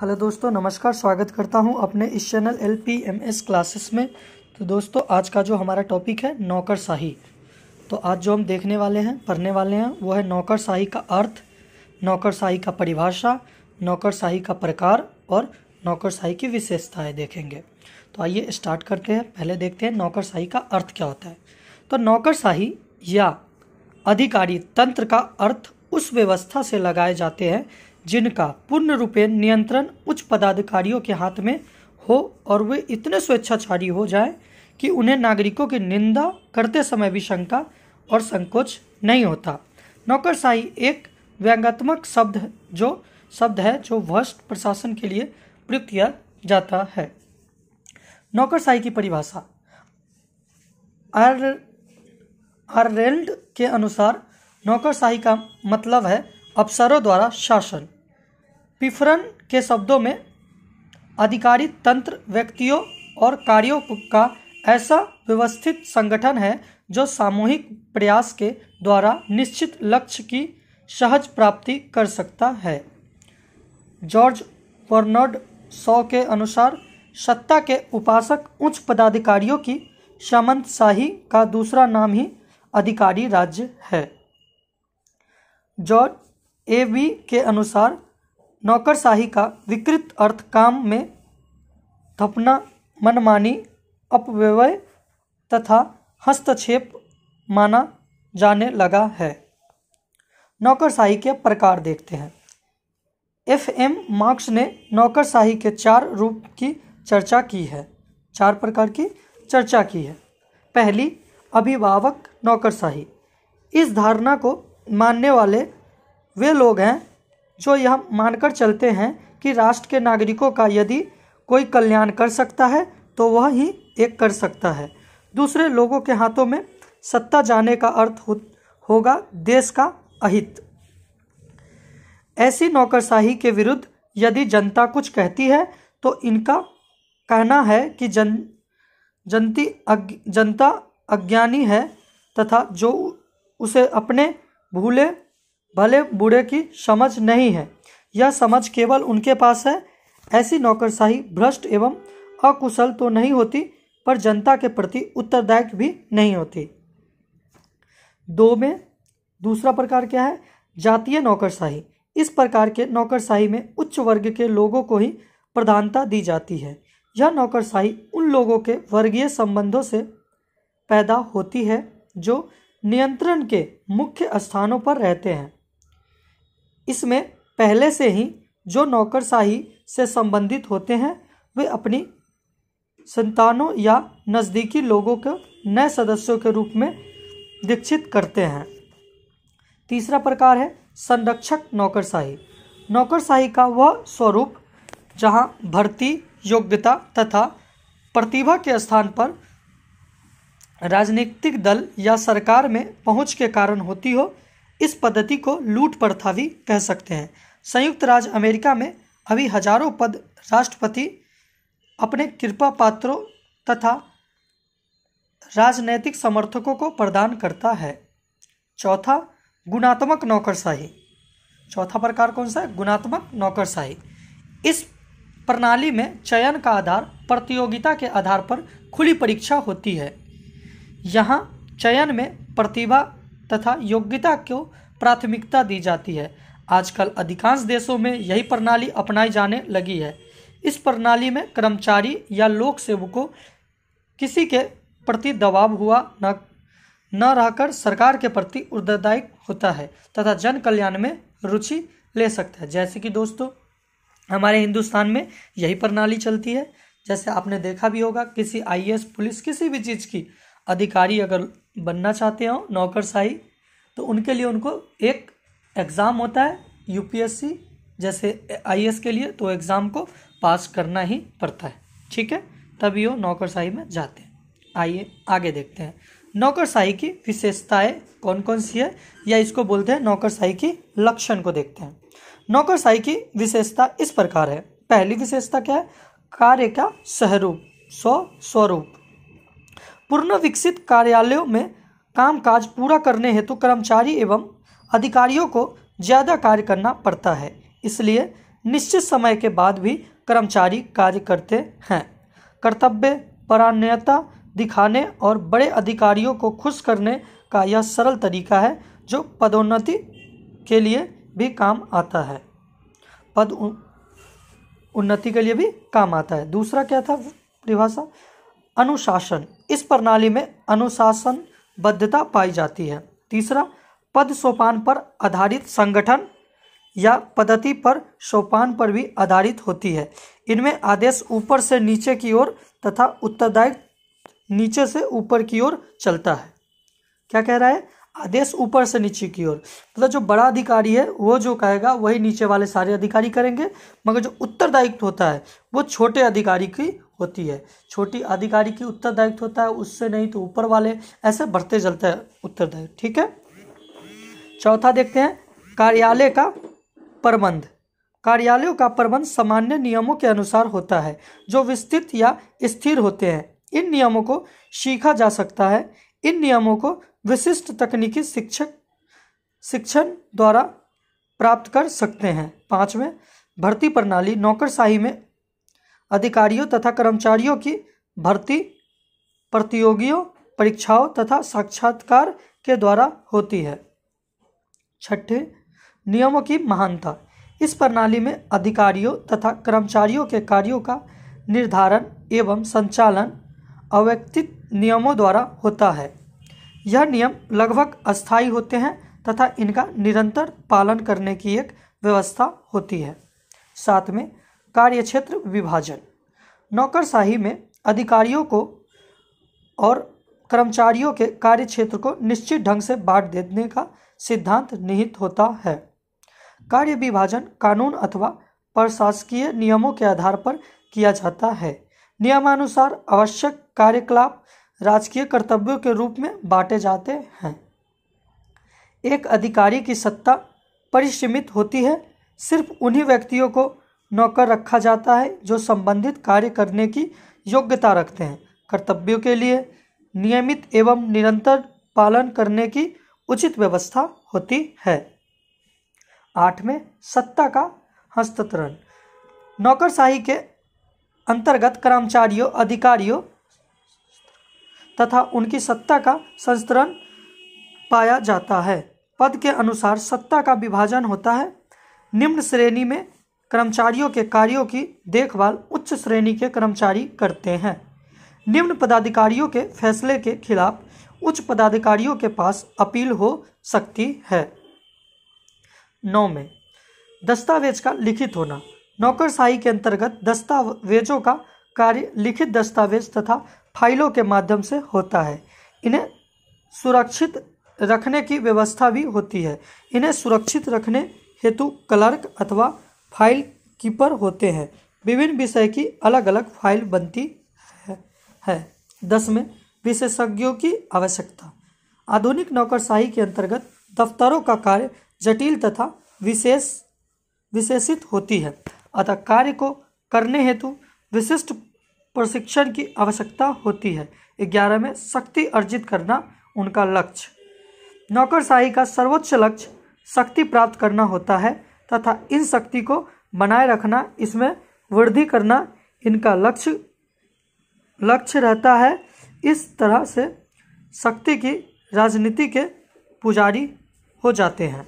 Hello दोस्तों नमस्कार स्वागत करता हूं अपने इस channel L P M S classes में तो दोस्तों आज का जो हमारा टॉपिक है नौकरशाही तो आज जो हम देखने वाले हैं पढ़ने वाले हैं वो है नौकरशाही का अर्थ नौकरशाही का परिभाषा नौकरशाही का प्रकार और नौकरशाही की विशेषताएं देखेंगे तो आइए स्टार्ट करते हैं पहले देखते हैं नौकरशाही का अर्थ क्या होता है तो नौकरशाही या अधिकारी तंत्र का अर्थ उस व्यवस्था से लगाए जाते हैं जिनका पूर्ण रूपे नियंत्रण उच्च पदाधिकारियों के हाथ में हो और वे इतने स्वेच्छाचारी हो जाए कि उन्हें नागरिकों की निंदा करते समय भी शंका और संकोच नहीं होता नौकरशाही एक व्यंगात्मक शब्द जो शब्द है जो भ्रष्ट प्रशासन के लिए प्रयुक्त किया जाता है नौकरशाही की परिभाषा आर आर्रेल्ड के अनुसार नौकरशाही का मतलब है अफसरों द्वारा शासन पिफरन के शब्दों में अधिकारी तंत्र व्यक्तियों और कार्यों का ऐसा व्यवस्थित संगठन है जो सामूहिक प्रयास के द्वारा निश्चित लक्ष्य की सहज प्राप्ति कर सकता है जॉर्ज बर्नर्ड सौ के अनुसार सत्ता के उपासक उच्च पदाधिकारियों की सामंतशाही का दूसरा नाम ही अधिकारी राज्य है जॉर्ज ए बी के अनुसार नौकरशाही का विकृत अर्थ काम में थपना मनमानी अपव्यय तथा हस्तक्षेप माना जाने लगा है नौकरशाही के प्रकार देखते हैं एफ एम मार्क्स ने नौकरशाही के चार रूप की चर्चा की है चार प्रकार की चर्चा की है पहली अभिभावक नौकरशाही इस धारणा को मानने वाले वे लोग हैं जो यह मानकर चलते हैं कि राष्ट्र के नागरिकों का यदि कोई कल्याण कर सकता है तो वह ही एक कर सकता है दूसरे लोगों के हाथों में सत्ता जाने का अर्थ हो, होगा देश का अहित ऐसी नौकरशाही के विरुद्ध यदि जनता कुछ कहती है तो इनका कहना है कि जन जनती अग, जनता अज्ञानी है तथा जो उसे अपने भूले भले बूढ़े की समझ नहीं है यह समझ केवल उनके पास है ऐसी नौकरशाही भ्रष्ट एवं अकुशल तो नहीं होती पर जनता के प्रति उत्तरदायक भी नहीं होती दो में दूसरा प्रकार क्या है जातीय नौकरशाही इस प्रकार के नौकरशाही में उच्च वर्ग के लोगों को ही प्रधानता दी जाती है यह नौकरशाही उन लोगों के वर्गीय संबंधों से पैदा होती है जो नियंत्रण के मुख्य स्थानों पर रहते हैं इसमें पहले से ही जो नौकरशाही से संबंधित होते हैं वे अपनी संतानों या नज़दीकी लोगों को नए सदस्यों के रूप में दीक्षित करते हैं तीसरा प्रकार है संरक्षक नौकरशाही नौकरशाही का वह स्वरूप जहां भर्ती योग्यता तथा प्रतिभा के स्थान पर राजनीतिक दल या सरकार में पहुंच के कारण होती हो इस पद्धति को लूट प्रथा भी कह सकते हैं संयुक्त राज्य अमेरिका में अभी हजारों पद राष्ट्रपति अपने कृपा पात्रों तथा राजनैतिक समर्थकों को प्रदान करता है चौथा गुणात्मक नौकरशाही चौथा प्रकार कौन सा है गुणात्मक नौकरशाही इस प्रणाली में चयन का आधार प्रतियोगिता के आधार पर खुली परीक्षा होती है यहाँ चयन में प्रतिभा तथा योग्यता को प्राथमिकता दी जाती है आजकल अधिकांश देशों में यही प्रणाली अपनाई जाने लगी है इस प्रणाली में कर्मचारी या लोक सेवकों किसी के प्रति दबाव हुआ न न रहकर सरकार के प्रति उत्तरदायी होता है तथा जन कल्याण में रुचि ले सकता है जैसे कि दोस्तों हमारे हिंदुस्तान में यही प्रणाली चलती है जैसे आपने देखा भी होगा किसी आईएएस पुलिस किसी भी चीज़ की अधिकारी अगर बनना चाहते हो नौकरशाही तो उनके लिए उनको एक एग्ज़ाम होता है यूपीएससी जैसे आईएएस के लिए तो एग्ज़ाम को पास करना ही पड़ता है ठीक है तभी वो नौकरशाही में जाते हैं आइए आगे देखते हैं नौकरशाही की विशेषताएं कौन कौन सी है या इसको बोलते हैं नौकरशाही की लक्षण को देखते हैं नौकरशाही की विशेषता इस प्रकार है पहली विशेषता क्या है कार्य का सहरूप स्व स्वरूप पूर्ण विकसित कार्यालयों में कामकाज पूरा करने हेतु तो कर्मचारी एवं अधिकारियों को ज़्यादा कार्य करना पड़ता है इसलिए निश्चित समय के बाद भी कर्मचारी कार्य करते हैं कर्तव्य परायणता दिखाने और बड़े अधिकारियों को खुश करने का यह सरल तरीका है जो पदोन्नति के लिए भी काम आता है पद उन्नति के लिए भी काम आता है दूसरा क्या था परिभाषा अनुशासन इस प्रणाली में अनुशासन बद्धता पाई जाती है तीसरा पद सोपान पर आधारित संगठन या पद्धति पर सोपान पर भी आधारित होती है इनमें आदेश ऊपर से नीचे की ओर तथा उत्तरदायित्व नीचे से ऊपर की ओर चलता है क्या कह रहा है आदेश ऊपर से नीचे की ओर मतलब जो बड़ा अधिकारी है वो जो कहेगा वही नीचे वाले सारे अधिकारी करेंगे मगर जो उत्तरदायित्व होता है वो छोटे अधिकारी की होती है छोटी अधिकारी की उत्तरदायित्व होता है उससे नहीं तो ऊपर वाले ऐसे बढ़ते चलते हैं उत्तरदायित्व ठीक है चौथा देखते हैं कार्यालय का प्रबंध कार्यालयों का प्रबंध सामान्य नियमों के अनुसार होता है जो विस्तृत या स्थिर होते हैं इन नियमों को सीखा जा सकता है इन नियमों को विशिष्ट तकनीकी शिक्षक शिक्षण द्वारा प्राप्त कर सकते हैं पाँचवें भर्ती प्रणाली नौकरशाही में अधिकारियों तथा कर्मचारियों की भर्ती प्रतियोगियों परीक्षाओं तथा साक्षात्कार के द्वारा होती है छठे नियमों की महानता इस प्रणाली में अधिकारियों तथा कर्मचारियों के कार्यों का निर्धारण एवं संचालन अव्यक्तित नियमों द्वारा होता है यह नियम लगभग अस्थायी होते हैं तथा इनका निरंतर पालन करने की एक व्यवस्था होती है साथ में कार्यक्षेत्र विभाजन नौकरशाही में अधिकारियों को और कर्मचारियों के कार्यक्षेत्र को निश्चित ढंग से बांट देने का सिद्धांत निहित होता है कार्य विभाजन कानून अथवा प्रशासकीय नियमों के आधार पर किया जाता है नियमानुसार आवश्यक कार्यकलाप राजकीय कर्तव्यों के रूप में बांटे जाते हैं एक अधिकारी की सत्ता परिसीमित होती है सिर्फ उन्हीं व्यक्तियों को नौकर रखा जाता है जो संबंधित कार्य करने की योग्यता रखते हैं कर्तव्यों के लिए नियमित एवं निरंतर पालन करने की उचित व्यवस्था होती है आठ में सत्ता का हस्तांतरण नौकरशाही के अंतर्गत कर्मचारियों अधिकारियों तथा उनकी सत्ता का संस्तरण पाया जाता है पद के अनुसार सत्ता का विभाजन होता है निम्न श्रेणी में कर्मचारियों के कार्यों की देखभाल उच्च श्रेणी के कर्मचारी करते हैं निम्न पदाधिकारियों के फैसले के खिलाफ उच्च पदाधिकारियों के पास अपील हो सकती है नौ में दस्तावेज का लिखित होना नौकरशाही के अंतर्गत दस्तावेजों का कार्य लिखित दस्तावेज तथा फाइलों के माध्यम से होता है इन्हें सुरक्षित रखने की व्यवस्था भी होती है इन्हें सुरक्षित रखने हेतु क्लर्क अथवा फाइल कीपर होते हैं विभिन्न विषय की अलग अलग फाइल बनती है, है। दस में विशेषज्ञों की आवश्यकता आधुनिक नौकरशाही के अंतर्गत दफ्तरों का कार्य जटिल तथा विशेष विशेषित होती है अतः कार्य को करने हेतु विशिष्ट प्रशिक्षण की आवश्यकता होती है ग्यारह में शक्ति अर्जित करना उनका लक्ष्य नौकरशाही का सर्वोच्च लक्ष्य शक्ति प्राप्त करना होता है तथा इन शक्ति को बनाए रखना इसमें वृद्धि करना इनका लक्ष्य लक्ष्य रहता है इस तरह से शक्ति की राजनीति के पुजारी हो जाते हैं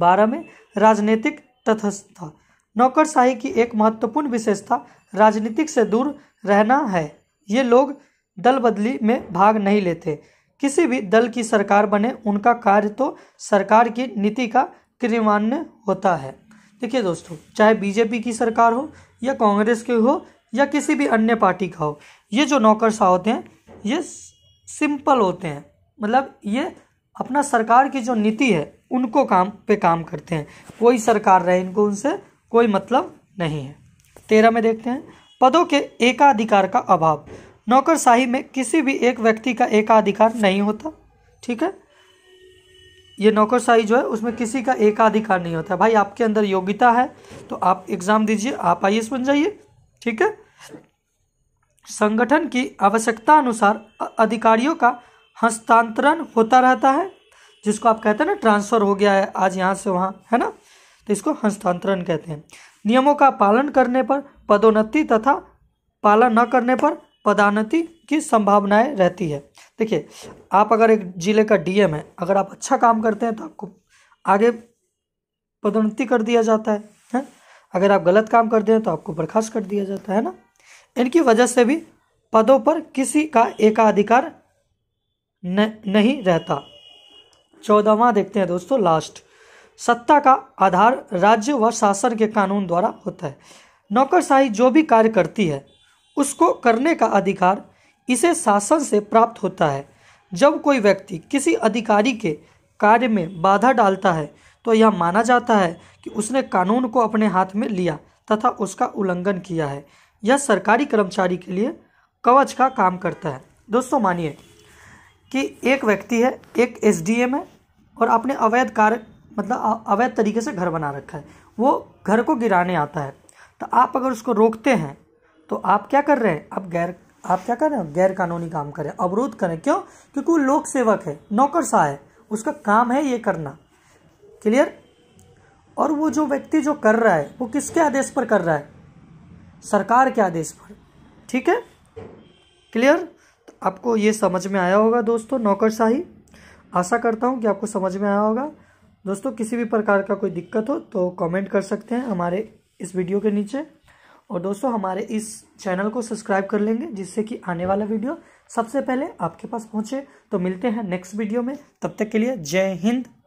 बारह में राजनीतिक तथस्थता नौकरशाही की एक महत्वपूर्ण विशेषता राजनीतिक से दूर रहना है ये लोग दल बदली में भाग नहीं लेते किसी भी दल की सरकार बने उनका कार्य तो सरकार की नीति का क्रिमान्य होता है देखिए दोस्तों चाहे बीजेपी की सरकार हो या कांग्रेस की हो या किसी भी अन्य पार्टी का हो ये जो नौकरशाह होते हैं ये सिंपल होते हैं मतलब ये अपना सरकार की जो नीति है उनको काम पे काम करते हैं कोई सरकार रहे इनको उनसे कोई मतलब नहीं है तेरह में देखते हैं पदों के एकाधिकार का अभाव नौकरशाही में किसी भी एक व्यक्ति का एकाधिकार नहीं होता ठीक है ये नौकरशाही जो है उसमें किसी का एकाधिकार नहीं होता भाई आपके अंदर योग्यता है तो आप एग्ज़ाम दीजिए आप आई बन जाइए ठीक है संगठन की आवश्यकता अनुसार अधिकारियों का हस्तांतरण होता रहता है जिसको आप कहते हैं ना ट्रांसफ़र हो गया है आज यहाँ से वहाँ है ना तो इसको हस्तांतरण कहते हैं नियमों का पालन करने पर पदोन्नति तथा पालन न करने पर पदानति की संभावनाएं रहती है देखिए आप अगर एक जिले का डीएम है अगर आप अच्छा काम करते हैं तो आपको आगे पदोन्नति कर दिया जाता है, है? अगर आप गलत काम करते हैं तो आपको बर्खास्त कर दिया जाता है ना इनकी वजह से भी पदों पर किसी का एकाधिकार नहीं रहता चौदहवा देखते हैं दोस्तों लास्ट सत्ता का आधार राज्य व शासन के कानून द्वारा होता है नौकरशाही जो भी कार्य करती है उसको करने का अधिकार इसे शासन से प्राप्त होता है जब कोई व्यक्ति किसी अधिकारी के कार्य में बाधा डालता है तो यह माना जाता है कि उसने कानून को अपने हाथ में लिया तथा उसका उल्लंघन किया है यह सरकारी कर्मचारी के लिए कवच का काम करता है दोस्तों मानिए कि एक व्यक्ति है एक एस है और अपने अवैध कार्य मतलब अवैध तरीके से घर बना रखा है वो घर को गिराने आता है तो आप अगर उसको रोकते हैं तो आप क्या कर रहे हैं आप गैर आप क्या कर रहे हैं गैर कानूनी काम करें अवरोध करें क्यों क्योंकि वो लोक सेवक है नौकर शाह है उसका काम है ये करना क्लियर और वो जो व्यक्ति जो कर रहा है वो किसके आदेश पर कर रहा है सरकार के आदेश पर ठीक है क्लियर तो आपको ये समझ में आया होगा दोस्तों नौकरशाही आशा करता हूँ कि आपको समझ में आया होगा दोस्तों किसी भी प्रकार का कोई दिक्कत हो तो कमेंट कर सकते हैं हमारे इस वीडियो के नीचे और दोस्तों हमारे इस चैनल को सब्सक्राइब कर लेंगे जिससे कि आने वाला वीडियो सबसे पहले आपके पास पहुंचे तो मिलते हैं नेक्स्ट वीडियो में तब तक के लिए जय हिंद